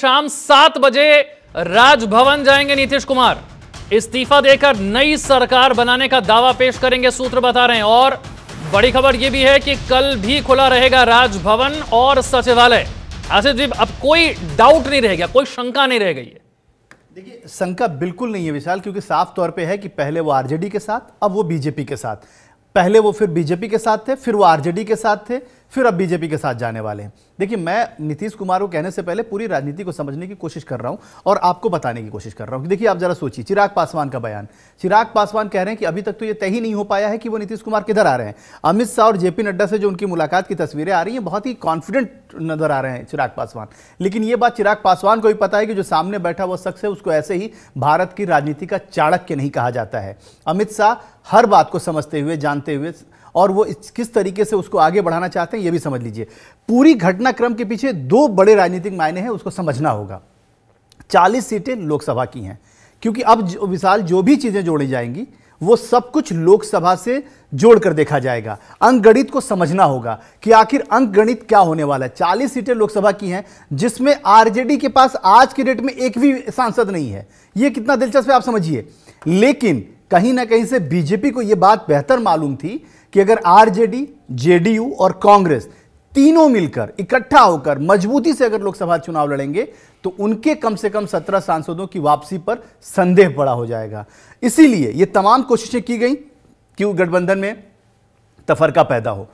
शाम सात बजे राजभवन जाएंगे नीतीश कुमार इस्तीफा देकर नई सरकार बनाने का दावा पेश करेंगे सूत्र बता रहे हैं और बड़ी खबर यह भी है कि कल भी खुला रहेगा राजभवन और सचिवालय आशीष जी अब कोई डाउट नहीं रह गया कोई शंका नहीं रह गई है देखिए शंका बिल्कुल नहीं है विशाल क्योंकि साफ तौर पे है कि पहले वो आरजेडी के साथ अब वो बीजेपी के साथ पहले वो फिर बीजेपी के साथ थे फिर वो आरजेडी के साथ थे फिर अब बीजेपी के साथ जाने वाले हैं देखिए मैं नीतीश कुमार को कहने से पहले पूरी राजनीति को समझने की कोशिश कर रहा हूं और आपको बताने की कोशिश कर रहा हूं देखिए आप जरा सोचिए चिराग पासवान का बयान चिराग पासवान कह रहे हैं कि अभी तक तो ये तय ही नहीं हो पाया है कि वो नीतीश कुमार किधर आ रहे हैं अमित शाह और जेपी नड्डा से जो उनकी मुलाकात की तस्वीरें आ रही हैं बहुत ही कॉन्फिडेंट नजर आ रहे हैं चिराग पासवान लेकिन ये बात चिराग पासवान को भी पता है कि जो सामने बैठा वह शख्स है उसको ऐसे ही भारत की राजनीति का चाणक्य नहीं कहा जाता है अमित शाह हर बात को समझते हुए जानते हुए और वो किस तरीके से उसको आगे बढ़ाना चाहते हैं यह भी समझ लीजिए पूरी घटनाक्रम के पीछे दो बड़े राजनीतिक मायने हैं उसको समझना होगा चालीस सीटें लोकसभा की हैं क्योंकि अब विशाल जो भी चीज़ें जोड़ी जाएंगी वो सब कुछ लोकसभा से जोड़कर देखा जाएगा अंकगणित को समझना होगा कि आखिर अंकगणित क्या होने वाला है चालीस सीटें लोकसभा की हैं जिसमें आरजेडी के पास आज के डेट में एक भी सांसद नहीं है ये कितना दिलचस्प है आप समझिए लेकिन कहीं ना कहीं से बीजेपी को यह बात बेहतर मालूम थी कि अगर आरजेडी जेडीयू और कांग्रेस तीनों मिलकर इकट्ठा होकर मजबूती से अगर लोकसभा चुनाव लड़ेंगे तो उनके कम से कम सत्रह सांसदों की वापसी पर संदेह बड़ा हो जाएगा इसीलिए ये तमाम कोशिशें की गई कि गठबंधन में तफरका पैदा हो